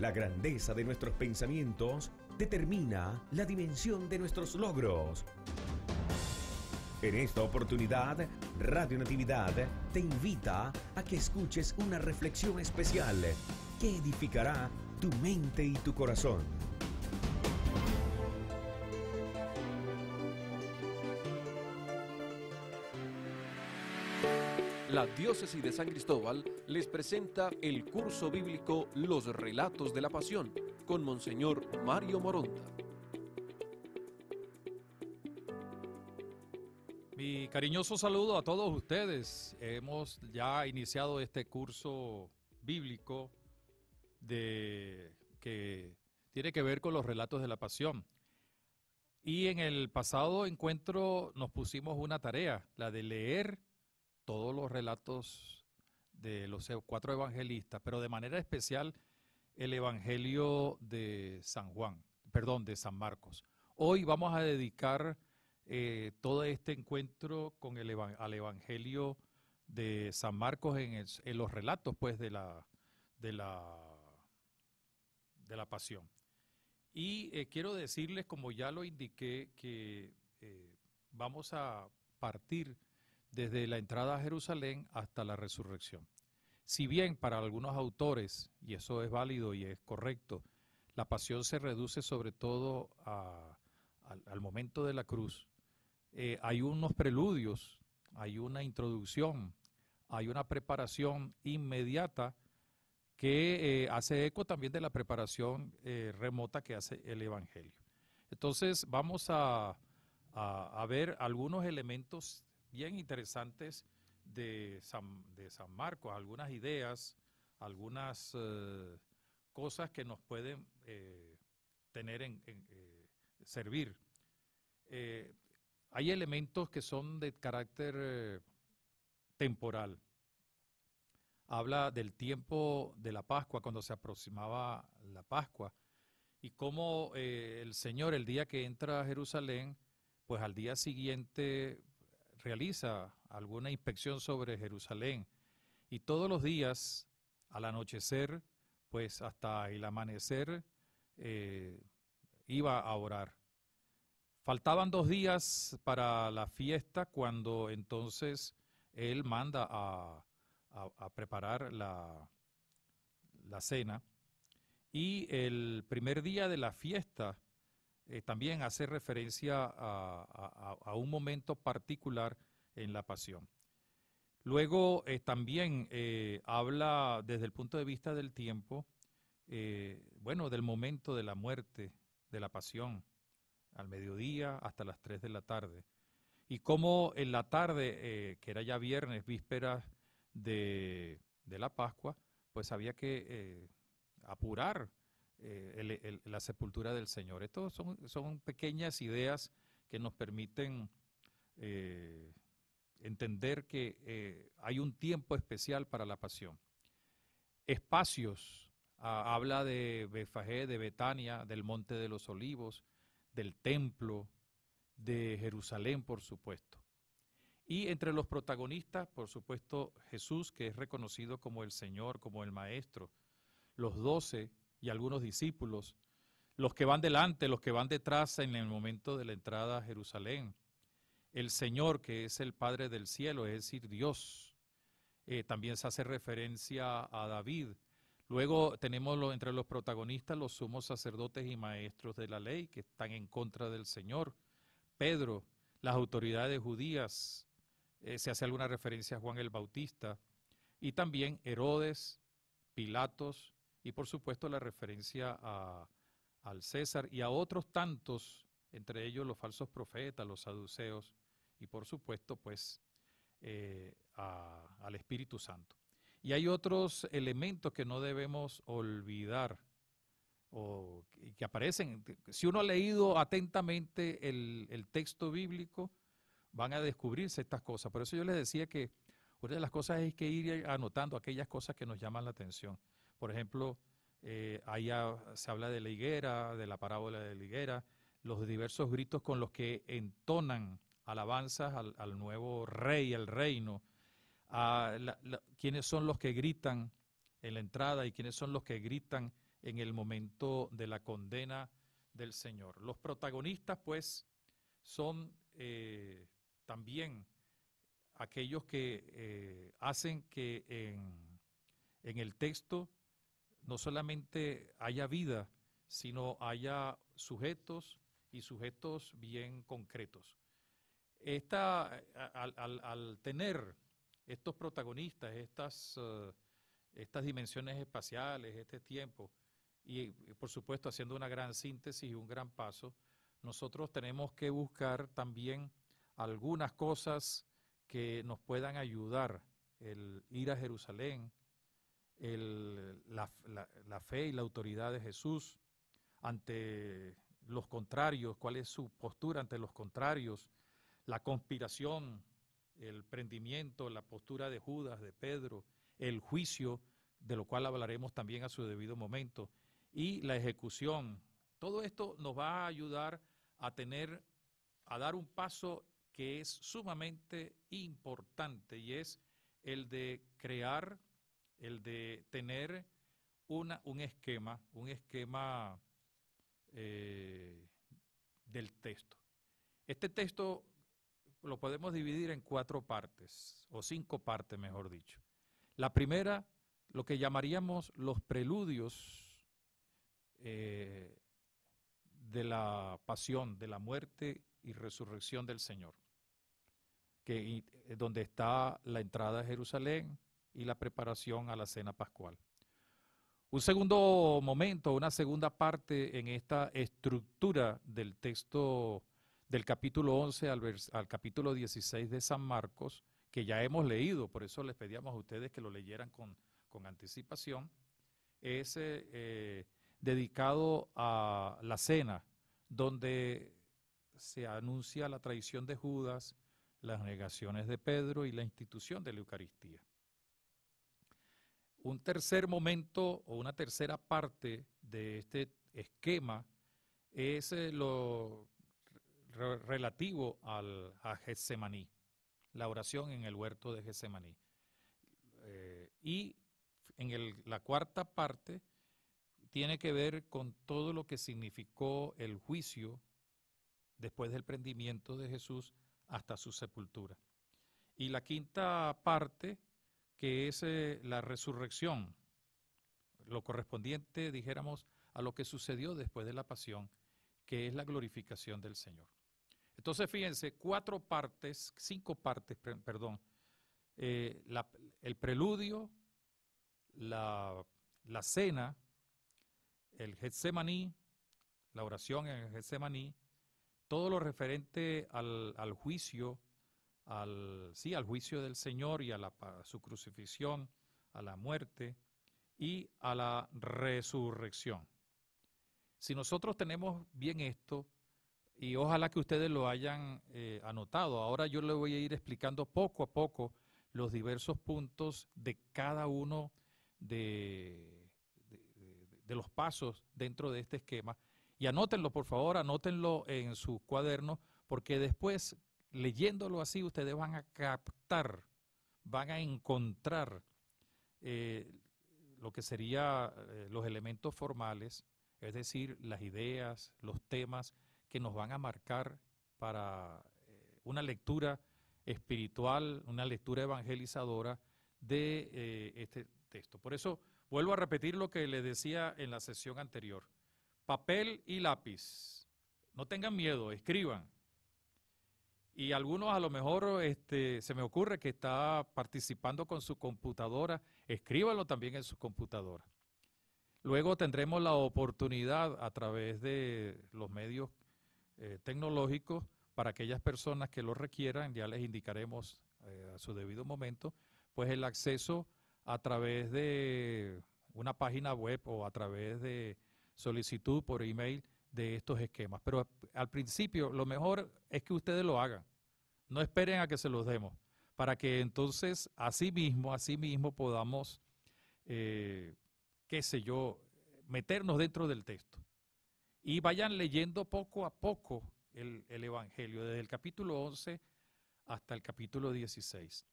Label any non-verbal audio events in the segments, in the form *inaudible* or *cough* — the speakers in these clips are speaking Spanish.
La grandeza de nuestros pensamientos determina la dimensión de nuestros logros. En esta oportunidad, Radio Natividad te invita a que escuches una reflexión especial que edificará tu mente y tu corazón. La Diócesis de San Cristóbal les presenta el curso bíblico Los Relatos de la Pasión con Monseñor Mario Moronta. Mi cariñoso saludo a todos ustedes. Hemos ya iniciado este curso bíblico de que tiene que ver con los relatos de la pasión. Y en el pasado encuentro nos pusimos una tarea, la de leer todos los relatos de los e, cuatro evangelistas, pero de manera especial el Evangelio de San Juan, perdón, de San Marcos. Hoy vamos a dedicar eh, todo este encuentro con el, al Evangelio de San Marcos en, los relatos, pues, de la, de la, de la pasión. Y eh, quiero decirles, como ya lo indiqué, que eh, vamos a partir desde la entrada a Jerusalén hasta la resurrección. Si bien para algunos autores, y eso es válido y es correcto, la pasión se reduce sobre todo al momento de la cruz, eh, hay unos preludios, hay una introducción, hay una preparación inmediata que eh, hace eco también de la preparación eh, remota que hace el Evangelio. Entonces vamos a, a, ver algunos elementos bien interesantes de San, de Marcos, algunas ideas, algunas eh, cosas que nos pueden eh, tener en, eh, servir. hay elementos que son de carácter temporal. Habla del tiempo de la Pascua, cuando se aproximaba la Pascua, y cómo el Señor el día que entra a Jerusalén, pues al día siguiente realiza alguna inspección sobre Jerusalén y todos los días al anochecer, pues hasta el amanecer, eh, iba a orar. Faltaban dos días para la fiesta cuando entonces él manda a, preparar la, la cena. Y el primer día de la fiesta, eh, también hace referencia a, un momento particular en la pasión. Luego eh, también eh, habla desde el punto de vista del tiempo, bueno, del momento de la muerte, de la pasión, al mediodía hasta las 3 de la tarde. Y cómo en la tarde, que era ya viernes, vísperas de, de la Pascua, pues había que apurar eh, la sepultura del Señor. Estas son, son pequeñas ideas que nos permiten eh, entender que eh, hay un tiempo especial para la pasión. Espacios, ah, habla de Befagé, de Betania, del Monte de los Olivos, del Templo, de Jerusalén, por supuesto. Y entre los protagonistas, por supuesto, Jesús, que es reconocido como el Señor, como el Maestro, los doce y algunos discípulos, los que van delante, los que van detrás en el momento de la entrada a Jerusalén. El Señor, que es el Padre del cielo, es decir, Dios. Eh, también se hace referencia a David. Luego tenemos entre los protagonistas los sumos sacerdotes y maestros de la ley que están en contra del Señor. Pedro, las autoridades judías, eh, se hace alguna referencia a Juan el Bautista, y también Herodes, Pilatos, y por supuesto la referencia a, al César y a otros tantos, entre ellos los falsos profetas, los saduceos y por supuesto pues eh, al Espíritu Santo. Y hay otros elementos que no debemos olvidar o que aparecen. Si uno ha leído atentamente el, el texto bíblico, van a descubrirse estas cosas. Por eso yo les decía que una de las cosas es que ir anotando aquellas cosas que nos llaman la atención. Por ejemplo, eh, allá se habla de la higuera, de la parábola de la higuera, los diversos gritos con los que entonan alabanzas al, nuevo rey, al reino, a ah, la, son los que gritan en la entrada y quiénes son los que gritan en el momento de la condena del Señor. Los protagonistas, pues, son eh, también aquellos que eh, hacen que en el texto no solamente haya vida, sino haya sujetos y sujetos bien concretos. Esta, eh, al, tener estos protagonistas, estas, eh, estas dimensiones espaciales, este tiempo, y por supuesto haciendo una gran síntesis y un gran paso, nosotros tenemos que buscar también algunas cosas que nos puedan ayudar, el ir a Jerusalén, la, la fe y la autoridad de Jesús ante los contrarios, cuál es su postura ante los contrarios, la conspiración, el prendimiento, la postura de Judas, de Pedro, el juicio, de lo cual hablaremos también a su debido momento, y la ejecución. Todo esto nos va a ayudar a tener, a dar un paso que es sumamente importante y es el de crear el de tener una, un esquema, un esquema eh, del texto. Este texto lo podemos dividir en cuatro partes, o cinco partes, mejor dicho. La primera, lo que llamaríamos los preludios eh, de la pasión, de la muerte y resurrección del Señor, que, eh, donde está la entrada a Jerusalén, y la preparación a la cena pascual. Un segundo momento, una segunda parte en esta estructura del texto del capítulo 11 al, capítulo 16 de San Marcos, que ya hemos leído, por eso les pedíamos a ustedes que lo leyeran con, anticipación, es eh, eh, dedicado a la cena, donde se anuncia la traición de Judas, las negaciones de Pedro y la institución de la Eucaristía un tercer momento o una tercera parte de este esquema es eh, lo relativo al, a Getsemaní, la oración en el huerto de Getsemaní. Eh, y en el, la cuarta parte tiene que ver con todo lo que significó el juicio después del prendimiento de Jesús hasta su sepultura. Y la quinta parte que es eh, la resurrección, lo correspondiente, dijéramos, a lo que sucedió después de la pasión, que es la glorificación del Señor. Entonces, fíjense, cuatro partes, cinco partes, perdón, eh, el preludio, la, cena, el Getsemaní, la oración en el Getsemaní, todo lo referente al, al juicio al, sí, al juicio del Señor y a, la, su crucifixión, a la muerte y a la resurrección. Si nosotros tenemos bien esto, y ojalá que ustedes lo hayan eh, anotado, ahora yo le voy a ir explicando poco a poco los diversos puntos de cada uno de, de, de, los pasos dentro de este esquema. Y anótenlo, por favor, anótenlo en su cuaderno, porque después leyéndolo así, ustedes van a captar, van a encontrar eh, lo que serían eh, los elementos formales, es decir, las ideas, los temas que nos van a marcar para eh, una lectura espiritual, una lectura evangelizadora de este texto. Por eso vuelvo a repetir lo que les decía en la sesión anterior. Papel y lápiz. No tengan miedo, escriban, y algunos a lo mejor este, se me ocurre que está participando con su computadora. Escríbalo también en su computadora. Luego tendremos la oportunidad a través de los medios eh, tecnológicos para aquellas personas que lo requieran, ya les indicaremos eh, a su debido momento, pues el acceso a través de una página web o a través de solicitud por email de estos esquemas. Pero al principio lo mejor es que ustedes lo hagan. No esperen a que se los demos, para que entonces así mismo, así mismo podamos, eh, qué sé yo, meternos dentro del texto. Y vayan leyendo poco a poco el, el Evangelio, desde el capítulo 11 hasta el capítulo 16.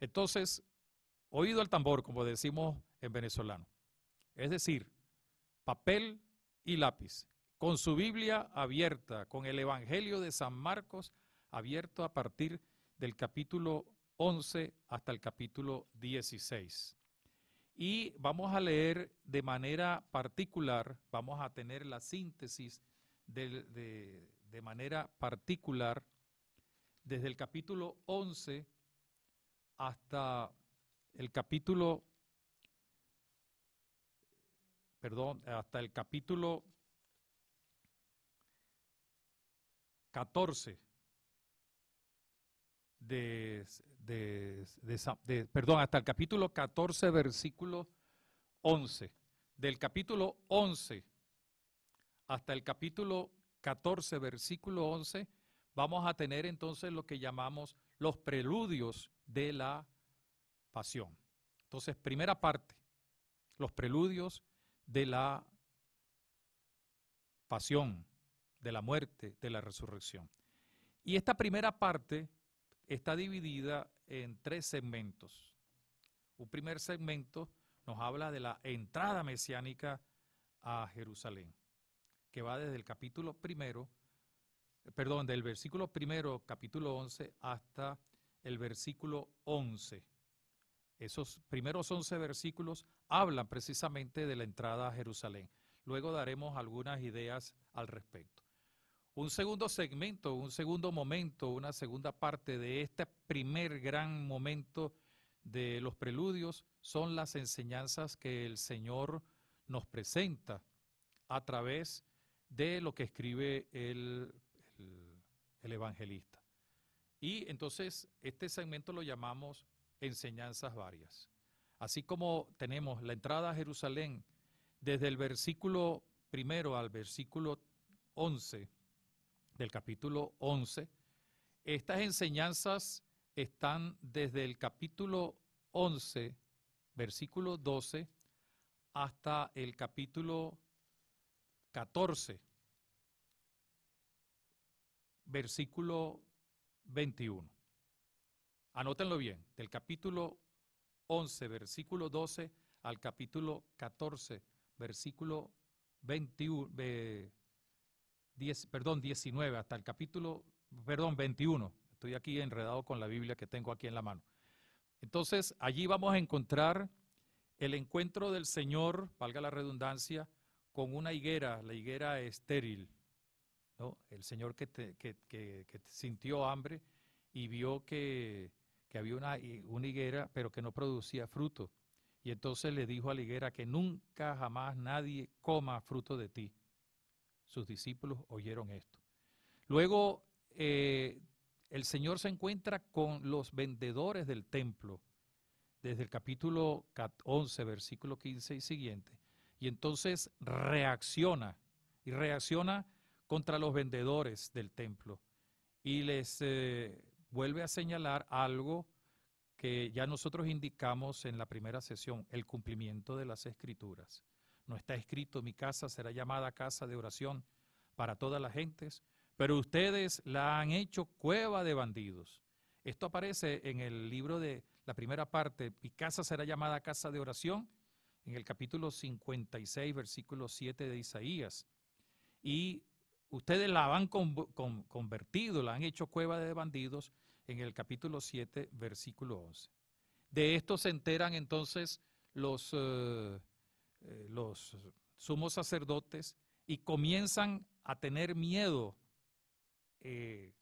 Entonces, oído al tambor, como decimos en venezolano. Es decir, papel y lápiz con su Biblia abierta, con el Evangelio de San Marcos abierto a partir del capítulo 11 hasta el capítulo 16. Y vamos a leer de manera particular, vamos a tener la síntesis de, manera particular desde el capítulo 11 hasta el capítulo, perdón, hasta el capítulo 14 de, perdón, hasta el capítulo 14, versículo 11. Del capítulo 11 hasta el capítulo 14, versículo 11, vamos a tener entonces lo que llamamos los preludios de la pasión. Entonces, primera parte, los preludios de la pasión de la muerte, de la resurrección. Y esta primera parte está dividida en tres segmentos. Un primer segmento nos habla de la entrada mesiánica a Jerusalén, que va desde el capítulo primero, perdón, del versículo primero, capítulo 11, hasta el versículo 11. Esos primeros 11 versículos hablan precisamente de la entrada a Jerusalén. Luego daremos algunas ideas al respecto un segundo segmento, un segundo momento, una segunda parte de este primer gran momento de los preludios son las enseñanzas que el Señor nos presenta a través de lo que escribe el, evangelista. Y entonces este segmento lo llamamos enseñanzas varias. Así como tenemos la entrada a Jerusalén desde el versículo primero al versículo 11, del capítulo 11. Estas enseñanzas están desde el capítulo 11, versículo 12, hasta el capítulo 14, versículo 21. Anótenlo bien, del capítulo 11, versículo 12, al capítulo 14, versículo 21, perdón, 19 hasta el capítulo, perdón, 21. Estoy aquí enredado con la Biblia que tengo aquí en la mano. Entonces, allí vamos a encontrar el encuentro del Señor, valga la redundancia, con una higuera, la higuera estéril. ¿no? El Señor que, que, sintió hambre y vio que, había una, eh, una higuera, pero que no producía fruto. Y entonces le dijo a la higuera que nunca jamás nadie coma fruto de ti. Sus discípulos oyeron esto. Luego eh, el Señor se encuentra con los vendedores del templo, desde el capítulo 11, versículo 15 y siguiente, y entonces reacciona, y reacciona contra los vendedores del templo, y les eh, vuelve a señalar algo que ya nosotros indicamos en la primera sesión, el cumplimiento de las escrituras. No está escrito, mi casa será llamada casa de oración para todas las gentes, pero ustedes la han hecho cueva de bandidos. Esto aparece en el libro de la primera parte, mi casa será llamada casa de oración, en el capítulo 56, versículo 7 de Isaías. Y ustedes la han convertido, la han hecho cueva de bandidos, en el capítulo 7, versículo 11. De esto se enteran entonces los... Eh, eh, los sumos sacerdotes y comienzan a tener miedo. Eh,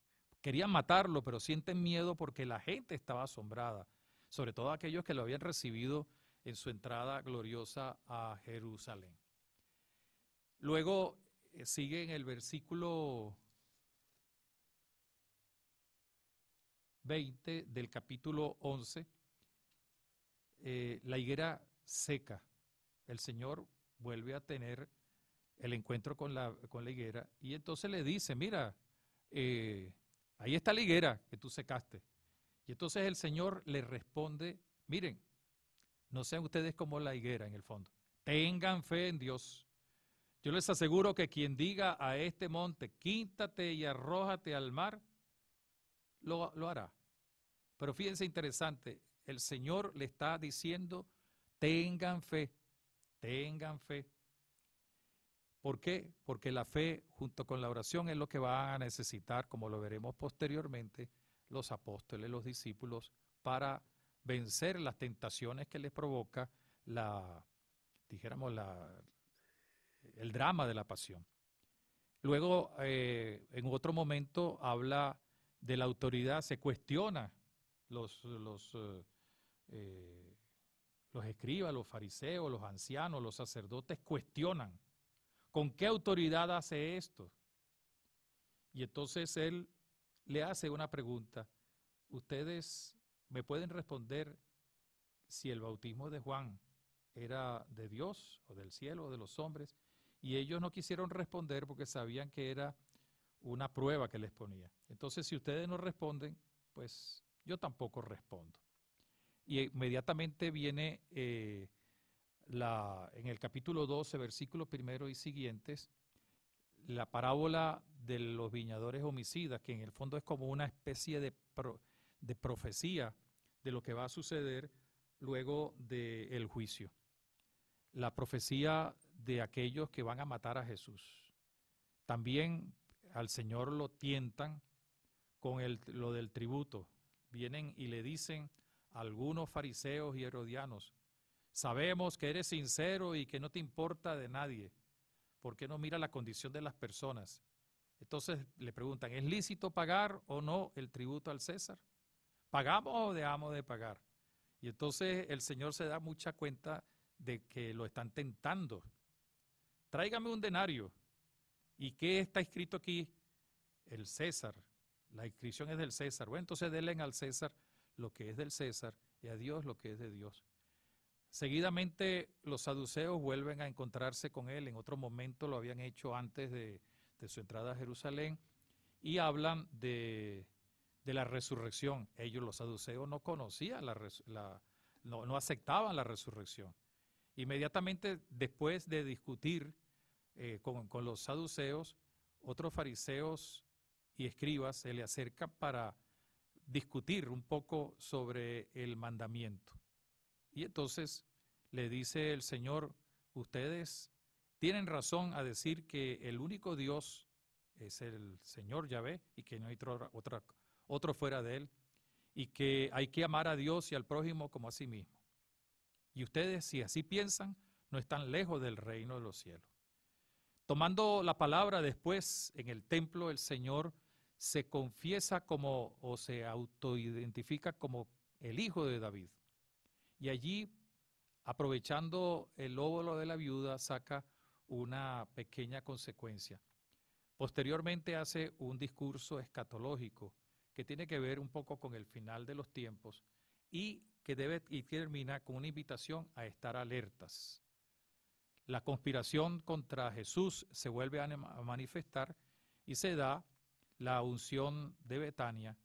querían matarlo, pero sienten miedo porque la gente estaba asombrada, sobre todo aquellos que lo habían recibido en su entrada gloriosa a Jerusalén. Luego eh, sigue en el versículo 20 del capítulo 11, la higuera seca el Señor vuelve a tener el encuentro con la, con higuera y entonces le dice, mira, eh, ahí está la higuera que tú secaste. Y entonces el Señor le responde, miren, no sean ustedes como la higuera en el fondo, tengan fe en Dios. Yo les aseguro que quien diga a este monte, quíntate y arrójate al mar, lo, lo hará. Pero fíjense interesante, el Señor le está diciendo, tengan fe tengan fe. ¿Por qué? Porque la fe junto con la oración es lo que van a necesitar, como lo veremos posteriormente, los apóstoles, los discípulos, para vencer las tentaciones que les provoca la, dijéramos, la, el drama de la pasión. Luego, eh, en otro momento, habla de la autoridad, se cuestiona los, los eh, eh, los escribas, los fariseos, los ancianos, los sacerdotes cuestionan, ¿con qué autoridad hace esto? Y entonces él le hace una pregunta, ¿ustedes me pueden responder si el bautismo de Juan era de Dios o del cielo o de los hombres? Y ellos no quisieron responder porque sabían que era una prueba que les ponía. Entonces, si ustedes no responden, pues yo tampoco respondo. Y inmediatamente viene eh, la, en el capítulo 12, versículo primero y siguientes, la parábola de los viñadores homicidas, que en el fondo es como una especie de, de profecía de lo que va a suceder luego del juicio. La profecía de aquellos que van a matar a Jesús. También al Señor lo tientan con lo del tributo. Vienen y le dicen, algunos fariseos y herodianos, sabemos que eres sincero y que no te importa de nadie, porque no mira la condición de las personas? Entonces le preguntan, ¿es lícito pagar o no el tributo al César? ¿Pagamos o dejamos de pagar? Y entonces el Señor se da mucha cuenta de que lo están tentando. Tráigame un denario. ¿Y qué está escrito aquí? El César. La inscripción es del César. Bueno, entonces denle al César lo que es del César y a Dios lo que es de Dios. Seguidamente los saduceos vuelven a encontrarse con él, en otro momento lo habían hecho antes de, su entrada a Jerusalén, y hablan de, la resurrección. Ellos, los saduceos, no conocían la, no, aceptaban la resurrección. Inmediatamente después de discutir eh, con, con, los saduceos, otros fariseos y escribas se le acercan para discutir un poco sobre el mandamiento. Y entonces le dice el Señor, ustedes tienen razón a decir que el único Dios es el Señor Yahvé y que no hay otro, otra, otro fuera de él y que hay que amar a Dios y al prójimo como a sí mismo. Y ustedes, si así piensan, no están lejos del reino de los cielos. Tomando la palabra después en el templo, el Señor se confiesa como o se autoidentifica como el hijo de David. Y allí, aprovechando el óvulo de la viuda, saca una pequeña consecuencia. Posteriormente hace un discurso escatológico que tiene que ver un poco con el final de los tiempos y que debe y termina con una invitación a estar alertas. La conspiración contra Jesús se vuelve a manifestar y se da la unción de Betania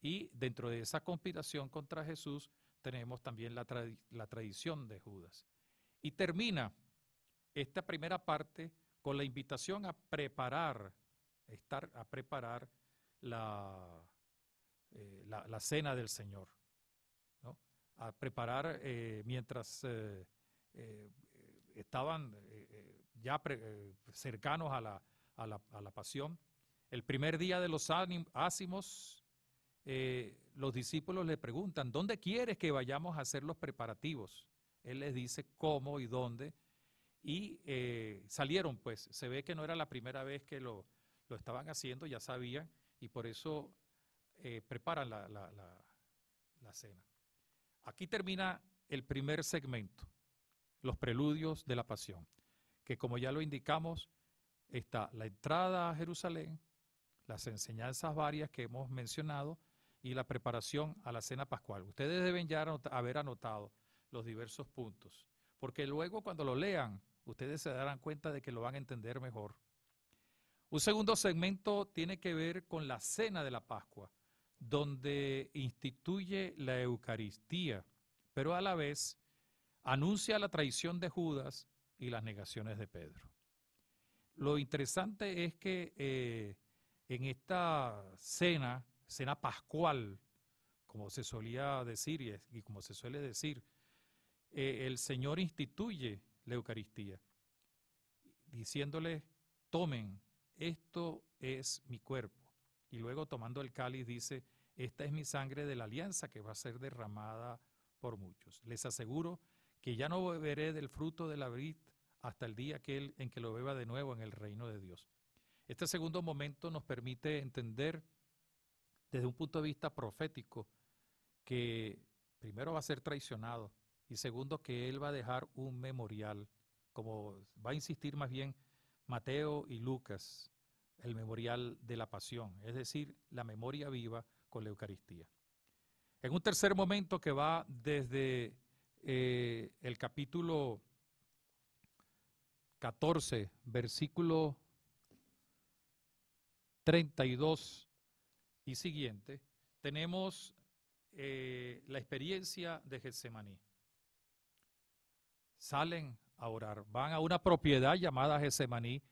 y dentro de esa conspiración contra Jesús tenemos también la, tradición de Judas. Y termina esta primera parte con la invitación a preparar, estar a preparar eh, la, la, cena del Señor, a preparar eh, mientras eh, estaban ya cercanos a la, a, a la pasión el primer día de los ácimos, eh, los discípulos le preguntan, ¿dónde quieres que vayamos a hacer los preparativos? Él les dice cómo y dónde. Y eh, salieron, pues, se ve que no era la primera vez que lo, estaban haciendo, ya sabían, y por eso eh, preparan la cena. Aquí termina el primer segmento, los preludios de la pasión, que como ya lo indicamos, está la entrada a Jerusalén, las enseñanzas varias que hemos mencionado y la preparación a la cena pascual. Ustedes deben ya haber anotado los diversos puntos, porque luego cuando lo lean, ustedes se darán cuenta de que lo van a entender mejor. Un segundo segmento tiene que ver con la cena de la Pascua, donde instituye la Eucaristía, pero a la vez anuncia la traición de Judas y las negaciones de Pedro. Lo interesante es que eh, en esta cena, cena pascual, como se solía decir y, como se suele decir, eh, el Señor instituye la Eucaristía, diciéndoles, tomen, esto es mi cuerpo. Y luego tomando el cáliz dice, esta es mi sangre de la alianza que va a ser derramada por muchos. Les aseguro que ya no beberé del fruto de la vid hasta el día en que lo beba de nuevo en el reino de Dios. Este segundo momento nos permite entender desde un punto de vista profético que primero va a ser traicionado y segundo que él va a dejar un memorial, como va a insistir más bien Mateo y Lucas, el memorial de la pasión, es decir, la memoria viva con la Eucaristía. En un tercer momento que va desde eh, el capítulo 14, versículo 32 y siguiente, tenemos eh, la experiencia de Getsemaní. Salen a orar, van a una propiedad llamada Getsemaní,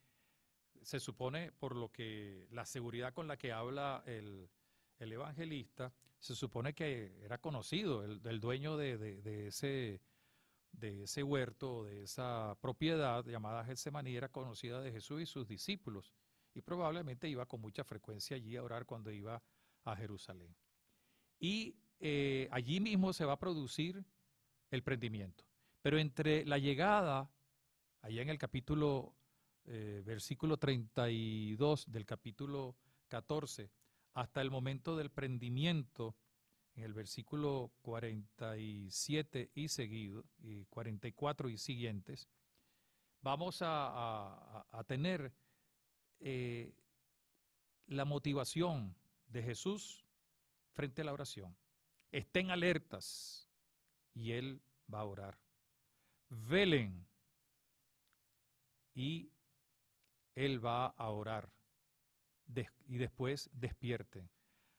se supone por lo que la seguridad con la que habla el, evangelista, se supone que era conocido el, dueño de, ese, de ese huerto, de esa propiedad llamada Getsemaní, era conocida de Jesús y sus discípulos y probablemente iba con mucha frecuencia allí a orar cuando iba a Jerusalén. Y eh, allí mismo se va a producir el prendimiento. Pero entre la llegada, allá en el capítulo, eh, versículo 32 del capítulo 14, hasta el momento del prendimiento, en el versículo 47 y seguido, y 44 y siguientes, vamos a tener eh, la motivación de Jesús frente a la oración. Estén alertas y Él va a orar. Velen y Él va a orar. y después despierten.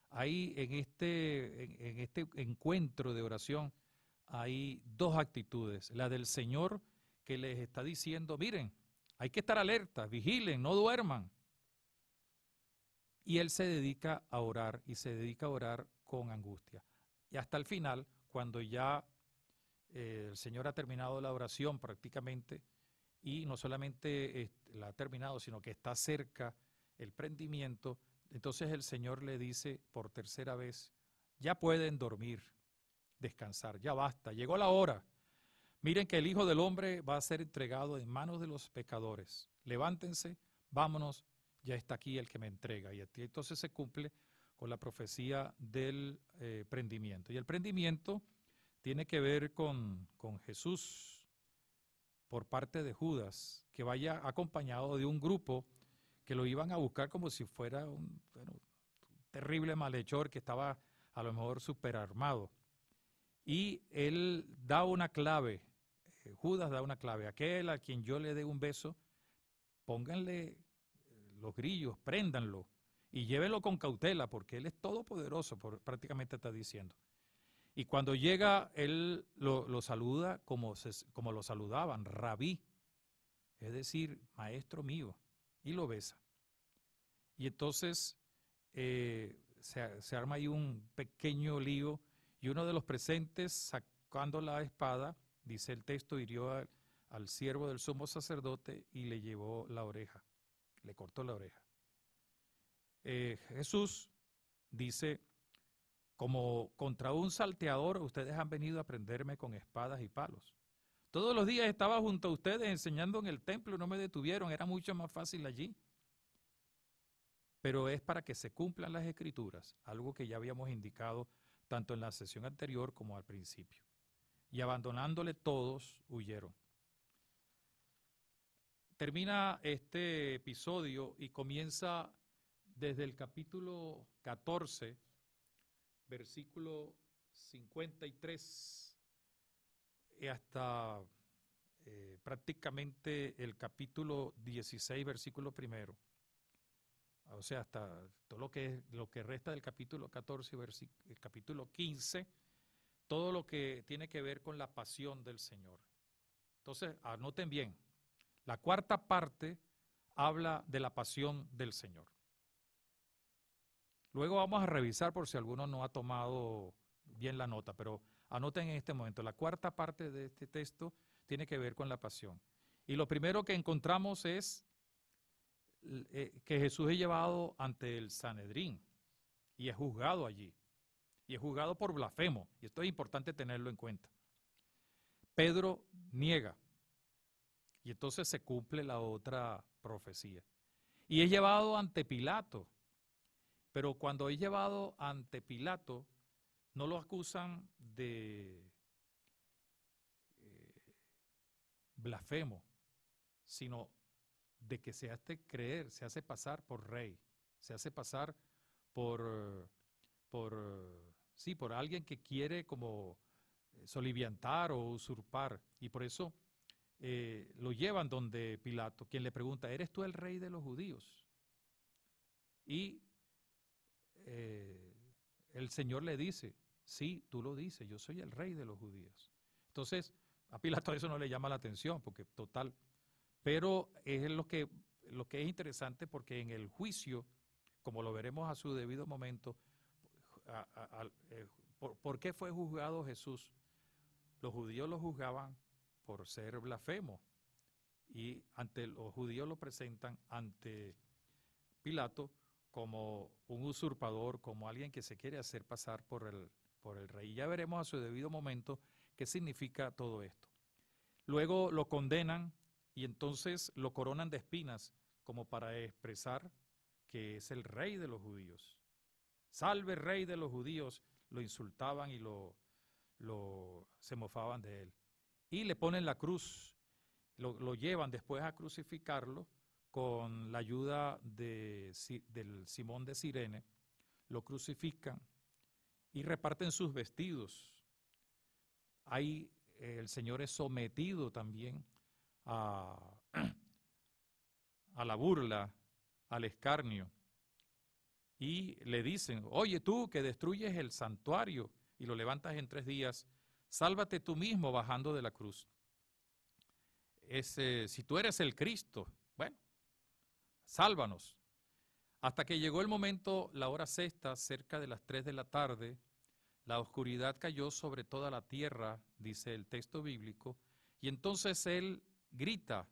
Ahí en este, en este encuentro de oración hay dos actitudes. La del Señor que les está diciendo, miren, hay que estar alertas, vigilen, no duerman. Y él se dedica a orar y se dedica a orar con angustia. Y hasta el final, cuando ya eh, el Señor ha terminado la oración prácticamente, y no solamente la ha terminado, sino que está cerca el prendimiento, entonces el Señor le dice por tercera vez, ya pueden dormir, descansar, ya basta, llegó la hora. Miren que el Hijo del Hombre va a ser entregado en manos de los pecadores. Levántense, vámonos ya está aquí el que me entrega. Y entonces se cumple con la profecía del eh, prendimiento. Y el prendimiento tiene que ver con, con Jesús por parte de Judas, que vaya acompañado de un grupo que lo iban a buscar como si fuera un, un terrible malhechor que estaba a lo mejor superarmado. Y él da una clave, eh, Judas da una clave, aquel a quien yo le dé un beso, pónganle los grillos, préndanlo y llévelo con cautela porque Él es todopoderoso, prácticamente está diciendo. Y cuando llega, Él lo, saluda como, como lo saludaban, rabí, es decir, maestro mío, y lo besa. Y entonces eh, se, arma ahí un pequeño lío y uno de los presentes sacando la espada, dice el texto, hirió al siervo del sumo sacerdote y le llevó la oreja le cortó la oreja. Eh, Jesús dice, como contra un salteador, ustedes han venido a prenderme con espadas y palos. Todos los días estaba junto a ustedes enseñando en el templo, no me detuvieron, era mucho más fácil allí. Pero es para que se cumplan las escrituras, algo que ya habíamos indicado tanto en la sesión anterior como al principio. Y abandonándole todos, huyeron termina este episodio y comienza desde el capítulo 14, versículo 53, hasta eh, prácticamente el capítulo 16, versículo primero. O sea, hasta todo lo que, lo que resta del capítulo 14, el capítulo 15, todo lo que tiene que ver con la pasión del Señor. Entonces, anoten bien, la cuarta parte habla de la pasión del Señor. Luego vamos a revisar por si alguno no ha tomado bien la nota, pero anoten en este momento, la cuarta parte de este texto tiene que ver con la pasión. Y lo primero que encontramos es eh, que Jesús es llevado ante el Sanedrín y es juzgado allí. Y es juzgado por blasfemo. Y esto es importante tenerlo en cuenta. Pedro niega y entonces se cumple la otra profecía. Y es llevado ante Pilato. Pero cuando es llevado ante Pilato, no lo acusan de eh, blasfemo, sino de que se hace creer, se hace pasar por rey, se hace pasar por, por sí, por alguien que quiere como soliviantar o usurpar. Y por eso eh, lo llevan donde Pilato, quien le pregunta, ¿eres tú el rey de los judíos? Y eh, el Señor le dice, sí, tú lo dices, yo soy el rey de los judíos. Entonces, a Pilato eso no le llama la atención, porque total, pero es lo que, lo que es interesante porque en el juicio, como lo veremos a su debido momento, eh, por, qué fue juzgado Jesús? Los judíos lo juzgaban por ser blasfemo. Y ante los judíos lo presentan ante Pilato como un usurpador, como alguien que se quiere hacer pasar por el, por el rey. Ya veremos a su debido momento qué significa todo esto. Luego lo condenan y entonces lo coronan de espinas como para expresar que es el rey de los judíos. Salve rey de los judíos, lo insultaban y lo, lo se mofaban de él y le ponen la cruz, lo, llevan después a crucificarlo con la ayuda de, del Simón de Sirene, lo crucifican y reparten sus vestidos. Ahí eh, el Señor es sometido también a, *clears throat* a la burla, al escarnio. Y le dicen, oye tú que destruyes el santuario y lo levantas en tres días, Sálvate tú mismo bajando de la cruz. Ese, si tú eres el Cristo, bueno, sálvanos. Hasta que llegó el momento, la hora sexta, cerca de las tres de la tarde, la oscuridad cayó sobre toda la tierra, dice el texto bíblico, y entonces él grita,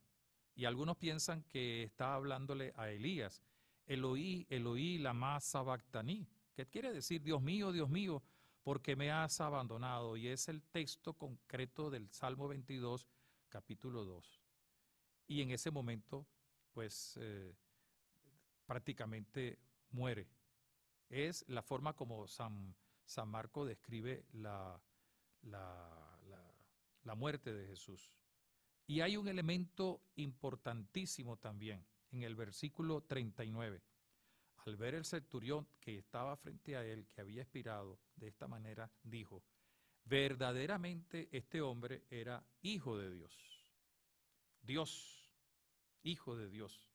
y algunos piensan que está hablándole a Elías, Eloí, Eloí, la masa bactaní, que quiere decir, Dios mío, Dios mío, porque me has abandonado. Y es el texto concreto del Salmo 22, capítulo 2. Y en ese momento, pues eh, prácticamente muere. Es la forma como San, San Marco describe la, la muerte de Jesús. Y hay un elemento importantísimo también en el versículo 39. Al ver el centurión que estaba frente a él, que había expirado de esta manera, dijo, verdaderamente este hombre era hijo de Dios. Dios, hijo de Dios.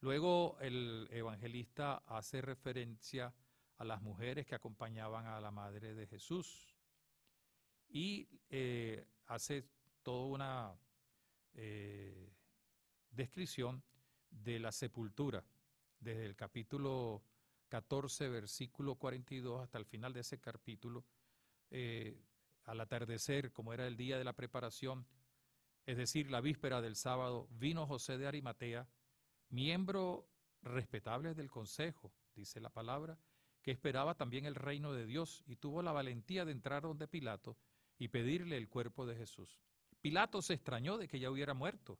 Luego el evangelista hace referencia a las mujeres que acompañaban a la madre de Jesús y eh, hace toda una eh, descripción de la sepultura desde el capítulo 14, versículo 42, hasta el final de ese capítulo, eh, al atardecer, como era el día de la preparación, es decir, la víspera del sábado, vino José de Arimatea, miembro respetable del Consejo, dice la palabra, que esperaba también el reino de Dios y tuvo la valentía de entrar donde Pilato y pedirle el cuerpo de Jesús. Pilato se extrañó de que ya hubiera muerto.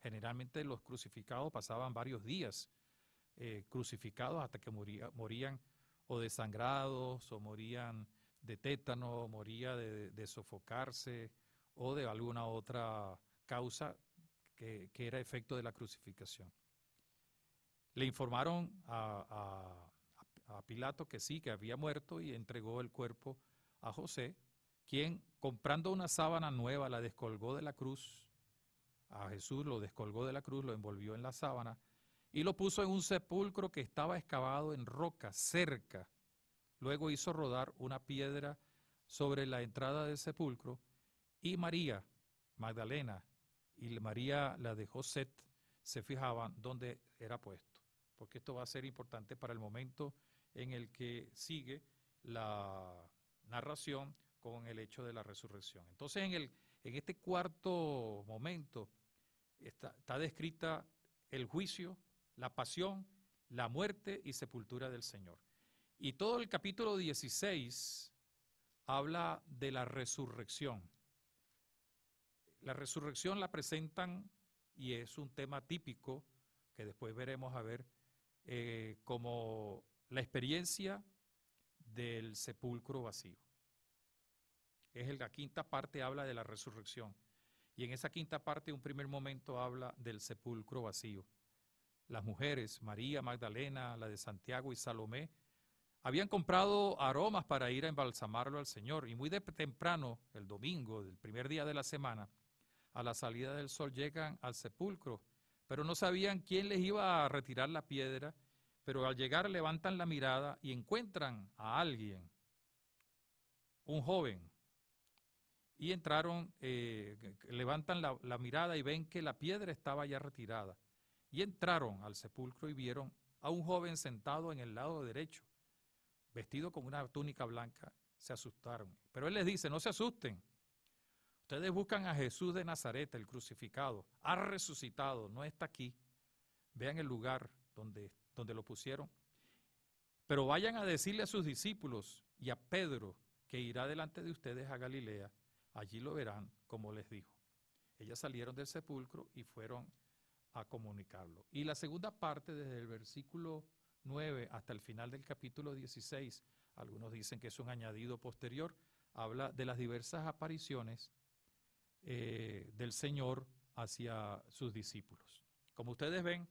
Generalmente los crucificados pasaban varios días eh, crucificados hasta que morían o desangrados o morían de tétano, o moría de, sofocarse o de alguna otra causa que, era efecto de la crucificación. Le informaron a, a Pilato que sí, que había muerto y entregó el cuerpo a José, quien comprando una sábana nueva la descolgó de la cruz, a Jesús lo descolgó de la cruz, lo envolvió en la sábana, y lo puso en un sepulcro que estaba excavado en roca cerca. Luego hizo rodar una piedra sobre la entrada del sepulcro y María Magdalena y María la de José se fijaban dónde era puesto, porque esto va a ser importante para el momento en el que sigue la narración con el hecho de la resurrección. Entonces, en, el, en este cuarto momento está descrita el juicio, la pasión, la muerte y sepultura del Señor. Y todo el capítulo 16 habla de la resurrección. La resurrección la presentan y es un tema típico que después veremos a ver eh, como la experiencia del sepulcro vacío. Es la quinta parte habla de la resurrección y en esa quinta parte un primer momento habla del sepulcro vacío las mujeres, María, Magdalena, la de Santiago y Salomé, habían comprado aromas para ir a embalsamarlo al Señor. Y muy de temprano, el domingo, del primer día de la semana, a la salida del sol llegan al sepulcro, pero no sabían quién les iba a retirar la piedra, pero al llegar levantan la mirada y encuentran a alguien, un joven. Y entraron, eh, levantan la mirada y ven que la piedra estaba ya retirada. Y entraron al sepulcro y vieron a un joven sentado en el lado derecho, vestido con una túnica blanca. Se asustaron. Pero él les dice, no se asusten. Ustedes buscan a Jesús de Nazaret, el crucificado. Ha resucitado, no está aquí. Vean el lugar donde, donde lo pusieron. Pero vayan a decirle a sus discípulos y a Pedro que irá delante de ustedes a Galilea. Allí lo verán, como les dijo. Ellas salieron del sepulcro y fueron comunicarlo. Y la segunda parte, desde el versículo 9 hasta el final del capítulo 16, algunos dicen que es un añadido posterior, habla de las diversas apariciones eh, del Señor hacia sus discípulos. Como ustedes ven,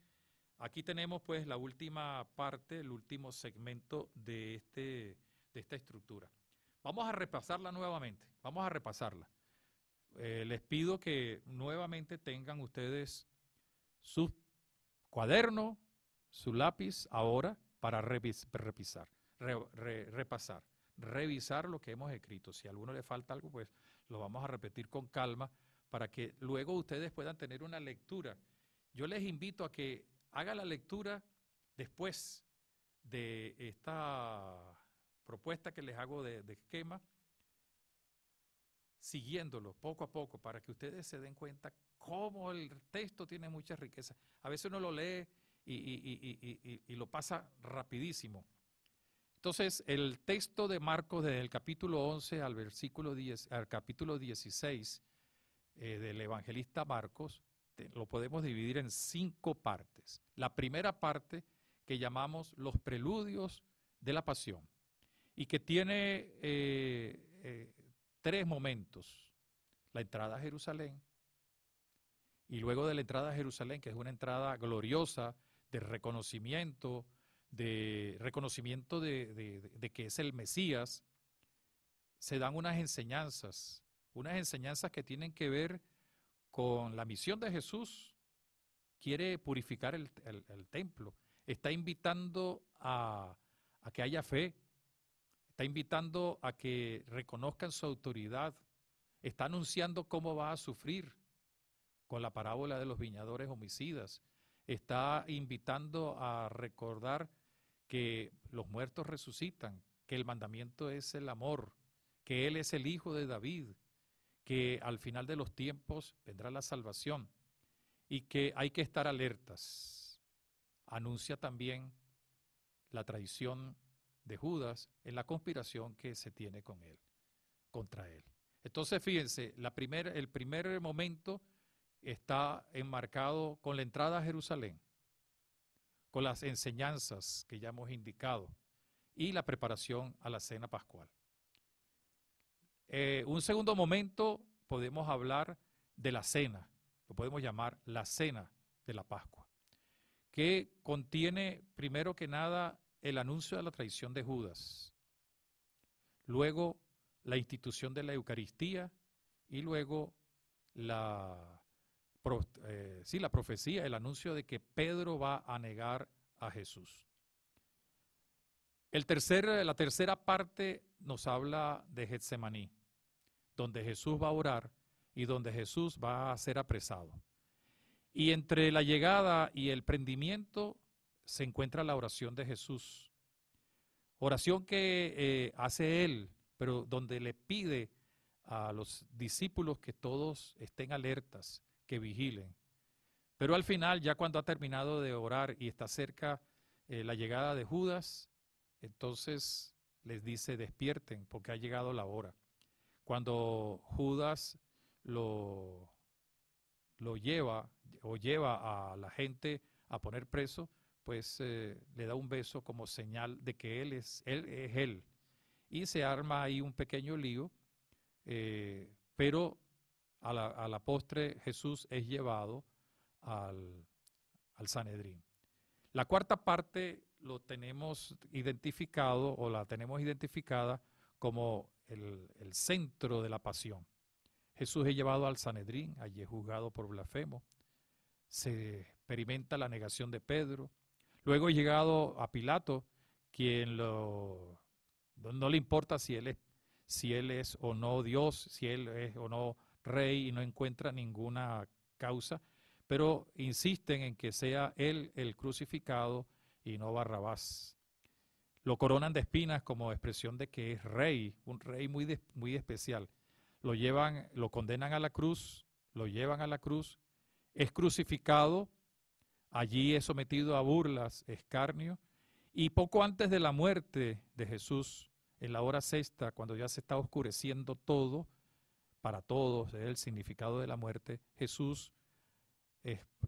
aquí tenemos pues la última parte, el último segmento de, este, de esta estructura. Vamos a repasarla nuevamente, vamos a repasarla. Eh, les pido que nuevamente tengan ustedes su cuaderno, su lápiz ahora para repisar, repasar, revisar lo que hemos escrito. Si a alguno le falta algo, pues lo vamos a repetir con calma para que luego ustedes puedan tener una lectura. Yo les invito a que haga la lectura después de esta propuesta que les hago de esquema siguiéndolo poco a poco para que ustedes se den cuenta cómo el texto tiene mucha riqueza. A veces uno lo lee y, lo pasa rapidísimo. Entonces, el texto de Marcos desde el capítulo 11 al, versículo 10, al capítulo 16 eh, del evangelista Marcos lo podemos dividir en cinco partes. La primera parte que llamamos los preludios de la pasión y que tiene eh, eh, tres momentos. La entrada a Jerusalén, y luego de la entrada a Jerusalén, que es una entrada gloriosa de reconocimiento, de reconocimiento de, que es el Mesías, se dan unas enseñanzas, unas enseñanzas que tienen que ver con la misión de Jesús. Quiere purificar el, templo, está invitando a, a que haya fe, está invitando a que reconozcan su autoridad, está anunciando cómo va a sufrir con la parábola de los viñadores homicidas, está invitando a recordar que los muertos resucitan, que el mandamiento es el amor, que Él es el Hijo de David, que al final de los tiempos vendrá la salvación y que hay que estar alertas. Anuncia también la traición de Judas en la conspiración que se tiene con él, contra él. Entonces, fíjense, la el primer momento está enmarcado con la entrada a Jerusalén, con las enseñanzas que ya hemos indicado y la preparación a la cena pascual. Eh, un segundo momento podemos hablar de la cena, lo podemos llamar la cena de la Pascua, que contiene primero que nada el anuncio de la traición de Judas, luego la institución de la Eucaristía y luego la, eh, la profecía, el anuncio de que Pedro va a negar a Jesús. El tercer, la tercera parte nos habla de Getsemaní, donde Jesús va a orar y donde Jesús va a ser apresado. Y entre la llegada y el prendimiento se encuentra la oración de Jesús. Oración que eh, hace él, pero donde le pide a los discípulos que todos estén alertas, que vigilen. Pero al final, ya cuando ha terminado de orar y está cerca eh, la llegada de Judas, entonces les dice, despierten porque ha llegado la hora. Cuando Judas lo, lo lleva o lleva a la gente a poner preso, pues eh, le da un beso como señal de que él es él, es él. Y se arma ahí un pequeño lío, eh, pero a la, postre Jesús es llevado al, Sanedrín. La cuarta parte lo tenemos identificado o la tenemos identificada como el, el centro de la pasión. Jesús es llevado al Sanedrín, allí es juzgado por blasfemo, se experimenta la negación de Pedro, Luego llegado a Pilato, quien lo, no le importa si él, es, si él es o no Dios, si él es o no rey y no encuentra ninguna causa, pero insisten en que sea él el crucificado y no Barrabás. Lo coronan de espinas como expresión de que es rey, un rey muy, muy especial. Lo llevan, lo condenan a la cruz, lo llevan a la cruz, es crucificado Allí es sometido a burlas, escarnio, y poco antes de la muerte de Jesús, en la hora sexta, cuando ya se está oscureciendo todo, para todos el significado de la muerte, Jesús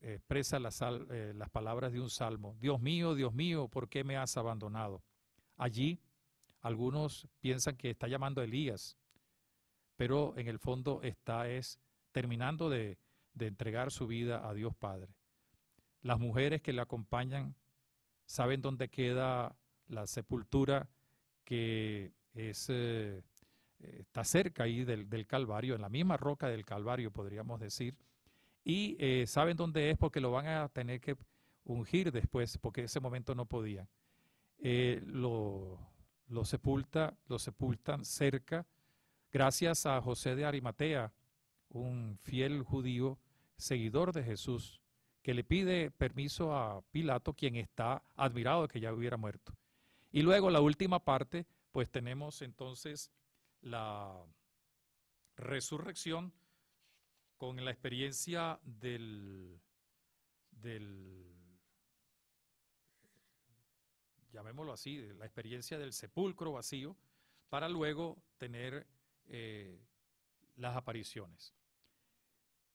expresa eh, las, palabras de un salmo, Dios mío, Dios mío, ¿por qué me has abandonado? Allí algunos piensan que está llamando a Elías, pero en el fondo está es terminando de entregar su vida a Dios Padre. Las mujeres que le acompañan saben dónde queda la sepultura que es, eh, eh, está cerca ahí del, Calvario, en la misma roca del Calvario, podríamos decir. Y eh, saben dónde es porque lo van a tener que ungir después, porque ese momento no podían. lo, sepulta, lo sepultan cerca, gracias a José de Arimatea, un fiel judío, seguidor de Jesús, que le pide permiso a Pilato, quien está admirado de que ya hubiera muerto. Y luego la última parte, pues tenemos entonces la resurrección con la experiencia del, del llamémoslo así, la experiencia del sepulcro vacío, para luego tener eh, las apariciones.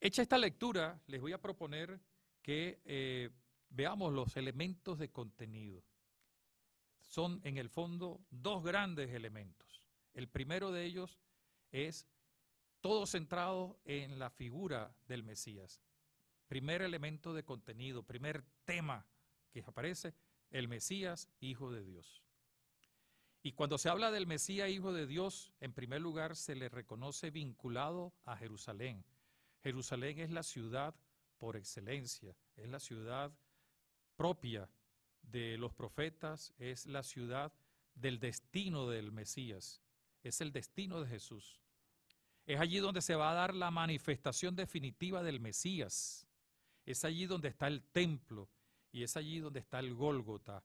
Hecha esta lectura, les voy a proponer que eh, veamos los elementos de contenido. Son en el fondo dos grandes elementos. El primero de ellos es todo centrado en la figura del Mesías. Primer elemento de contenido, primer tema que aparece, el Mesías, Hijo de Dios. Y cuando se habla del Mesías, Hijo de Dios, en primer lugar se le reconoce vinculado a Jerusalén. Jerusalén es la ciudad por excelencia, es la ciudad propia de los profetas, es la ciudad del destino del Mesías, es el destino de Jesús. Es allí donde se va a dar la manifestación definitiva del Mesías. Es allí donde está el templo y es allí donde está el Gólgota.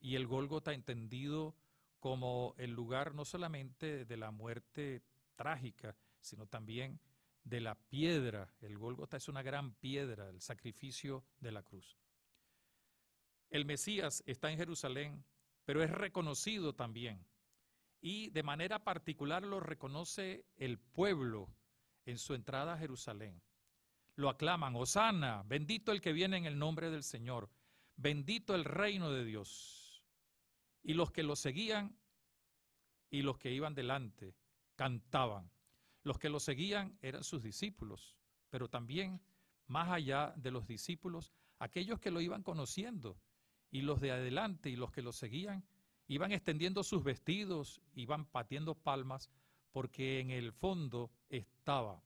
Y el Gólgota entendido como el lugar no solamente de la muerte trágica, sino también de la piedra. El Gólgota es una gran piedra, el sacrificio de la cruz. El Mesías está en Jerusalén, pero es reconocido también. Y de manera particular lo reconoce el pueblo en su entrada a Jerusalén. Lo aclaman, Osana, bendito el que viene en el nombre del Señor, bendito el reino de Dios. Y los que lo seguían y los que iban delante cantaban los que lo seguían eran sus discípulos, pero también, más allá de los discípulos, aquellos que lo iban conociendo, y los de adelante y los que lo seguían, iban extendiendo sus vestidos, iban patiendo palmas, porque en el fondo estaba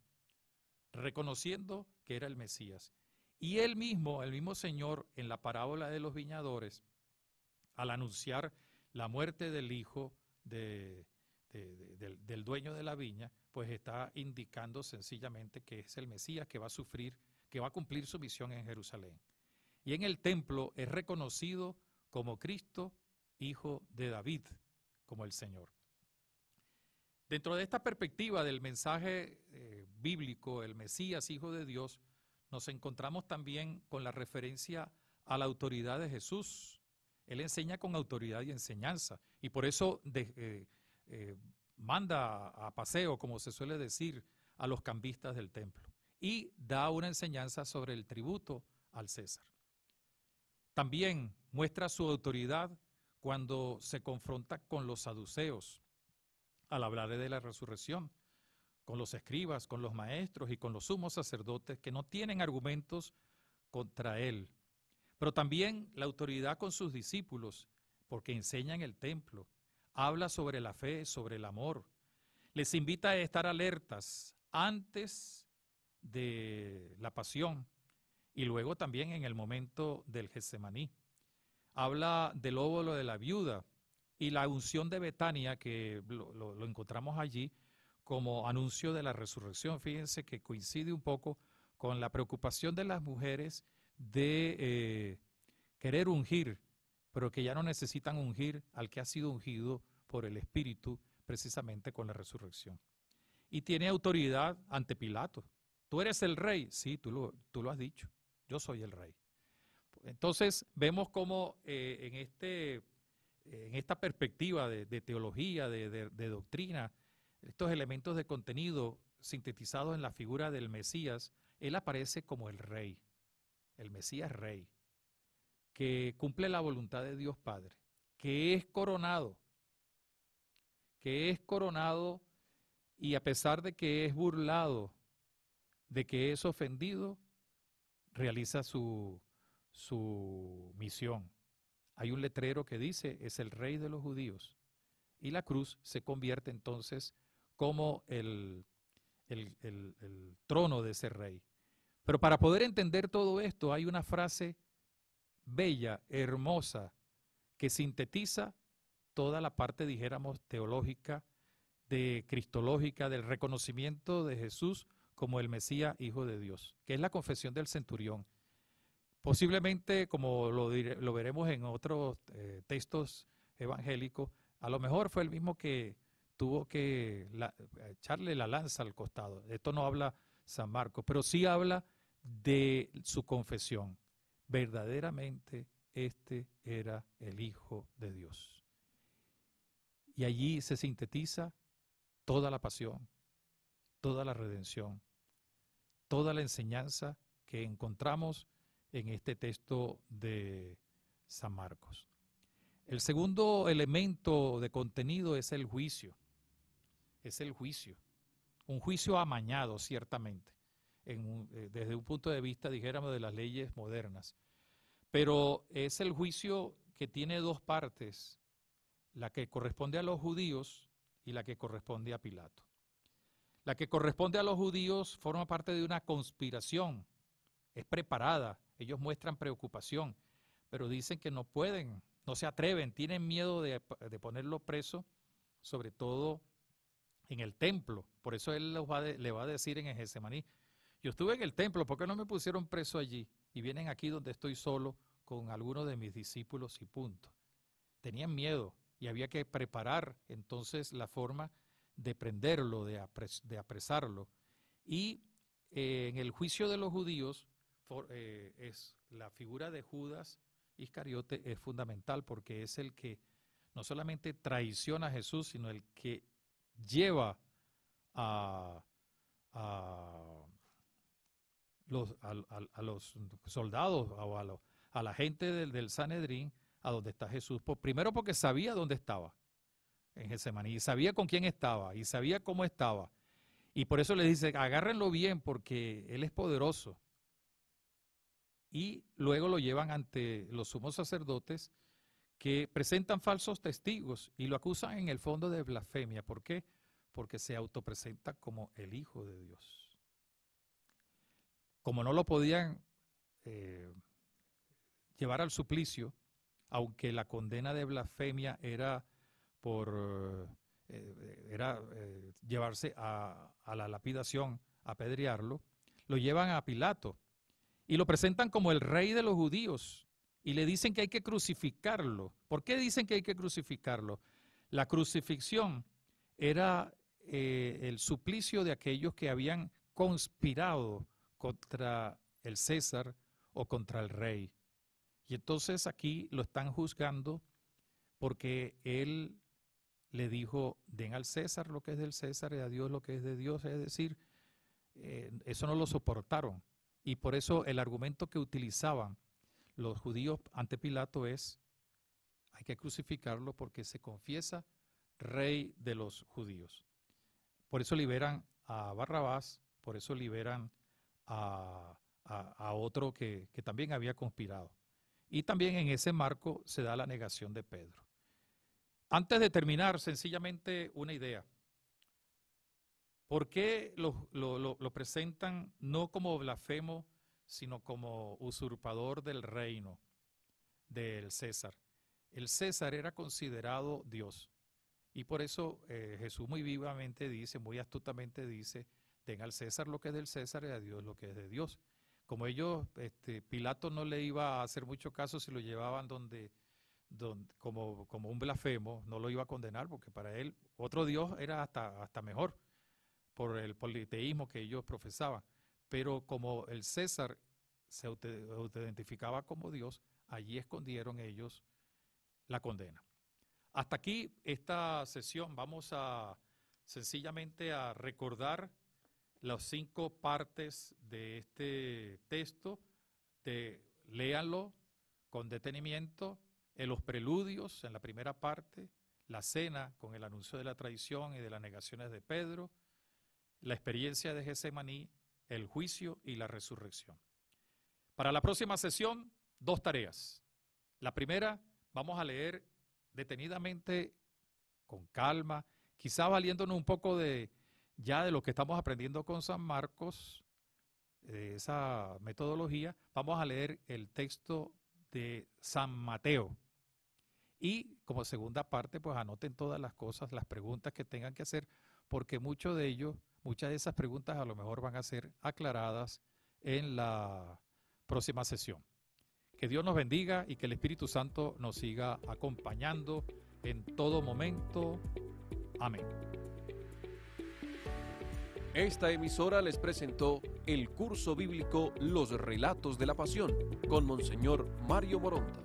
reconociendo que era el Mesías. Y él mismo, el mismo Señor, en la parábola de los viñadores, al anunciar la muerte del hijo del dueño de la viña, pues está indicando sencillamente que es el Mesías que va a sufrir, que va a cumplir su misión en Jerusalén. Y en el templo es reconocido como Cristo, hijo de David, como el Señor. Dentro de esta perspectiva del mensaje eh, bíblico, el Mesías, hijo de Dios, nos encontramos también con la referencia a la autoridad de Jesús. Él enseña con autoridad y enseñanza. Y por eso eh, eh, manda a paseo, como se suele decir, a los cambistas del templo y da una enseñanza sobre el tributo al César. También muestra su autoridad cuando se confronta con los saduceos al hablar de la resurrección, con los escribas, con los maestros y con los sumos sacerdotes que no tienen argumentos contra él. Pero también la autoridad con sus discípulos, porque enseñan el templo habla sobre la fe, sobre el amor. Les invita a estar alertas antes de la pasión y luego también en el momento del Getsemaní. Habla del óvulo de la viuda y la unción de Betania, que lo, encontramos allí como anuncio de la resurrección. Fíjense que coincide un poco con la preocupación de las mujeres de eh, querer ungir pero que ya no necesitan ungir al que ha sido ungido por el Espíritu precisamente con la resurrección. Y tiene autoridad ante Pilato. Tú eres el rey, sí, tú lo, has dicho, yo soy el rey. Entonces vemos cómo eh, en, este, eh, en esta perspectiva de, teología, de doctrina, estos elementos de contenido sintetizados en la figura del Mesías, él aparece como el rey, el Mesías rey, que cumple la voluntad de Dios Padre, que es coronado, que es coronado y a pesar de que es burlado, de que es ofendido, realiza su, su misión. Hay un letrero que dice, es el rey de los judíos. Y la cruz se convierte entonces como el, el, el, el trono de ese rey. Pero para poder entender todo esto hay una frase bella, hermosa, que sintetiza toda la parte, dijéramos, teológica, de cristológica, del reconocimiento de Jesús como el Mesías, Hijo de Dios, que es la confesión del centurión. Posiblemente, como lo, veremos en otros eh, textos evangélicos, a lo mejor fue el mismo que tuvo que echarle la lanza al costado. esto no habla San Marcos, pero sí habla de su confesión verdaderamente este era el Hijo de Dios. Y allí se sintetiza toda la pasión, toda la redención, toda la enseñanza que encontramos en este texto de San Marcos. El segundo elemento de contenido es el juicio, es el juicio, un juicio amañado ciertamente. Eh, desde un punto de vista, dijéramos, de las leyes modernas. Pero es el juicio que tiene dos partes, la que corresponde a los judíos y la que corresponde a Pilato. La que corresponde a los judíos forma parte de una conspiración, es preparada, ellos muestran preocupación, pero dicen que no pueden, no se atreven, tienen miedo de, ponerlo preso, sobre todo en el templo. Por eso él va le va a decir en Getsemaní, yo estuve en el templo, ¿por qué no me pusieron preso allí? Y vienen aquí donde estoy solo con algunos de mis discípulos y punto. Tenían miedo y había que preparar entonces la forma de prenderlo, de, apresarlo. Y eh, en el juicio de los judíos, eh, es la figura de Judas Iscariote es fundamental porque es el que no solamente traiciona a Jesús, sino el que lleva a los, a, los soldados o a, la gente del, Sanedrín a donde está Jesús. primero porque sabía dónde estaba en Getsemaní y sabía con quién estaba y sabía cómo estaba. Y por eso le dice, agárrenlo bien porque Él es poderoso. Y luego lo llevan ante los sumos sacerdotes que presentan falsos testigos y lo acusan en el fondo de blasfemia. ¿Por qué? Porque se autopresenta como el Hijo de Dios como no lo podían eh, llevar al suplicio, aunque la condena de blasfemia era por eh, eh, llevarse a, a, la lapidación, apedrearlo, lo llevan a Pilato y lo presentan como el rey de los judíos y le dicen que hay que crucificarlo. ¿Por qué dicen que hay que crucificarlo? La crucifixión era el suplicio de aquellos que habían conspirado contra el César o contra el rey. Y entonces aquí lo están juzgando porque él le dijo, den al César lo que es del César y a Dios lo que es de Dios. Es decir, eh, eso no lo soportaron. Y por eso el argumento que utilizaban los judíos ante Pilato es, hay que crucificarlo porque se confiesa rey de los judíos. Por eso liberan a Barrabás, por eso liberan a, otro que, también había conspirado. Y también en ese marco se da la negación de Pedro. Antes de terminar, sencillamente una idea. ¿Por qué lo, presentan no como blasfemo, sino como usurpador del reino del César? El César era considerado Dios. Y por eso eh, Jesús muy vivamente dice, muy astutamente dice, tenga al César lo que es del César y a Dios lo que es de Dios. Como ellos, este, Pilato no le iba a hacer mucho caso si lo llevaban donde, donde como, como, un blasfemo, no lo iba a condenar porque para él otro Dios era hasta, hasta mejor por el politeísmo que ellos profesaban. Pero como el César se identificaba como Dios, allí escondieron ellos la condena. Hasta aquí esta sesión. Vamos a sencillamente a recordar las cinco partes de este texto, léanlo con detenimiento, en los preludios, en la primera parte, la cena con el anuncio de la traición y de las negaciones de Pedro, la experiencia de Gesemaní, el juicio y la resurrección. Para la próxima sesión, dos tareas. La primera, vamos a leer detenidamente, con calma, quizá valiéndonos un poco de ya de lo que estamos aprendiendo con San Marcos, eh, esa metodología, vamos a leer el texto de San Mateo. Y como segunda parte, pues anoten todas las cosas, las preguntas que tengan que hacer, porque mucho de muchas de esas preguntas a lo mejor van a ser aclaradas en la próxima sesión. Que Dios nos bendiga y que el Espíritu Santo nos siga acompañando en todo momento. Amén. Esta emisora les presentó el curso bíblico Los Relatos de la Pasión con Monseñor Mario Moronta.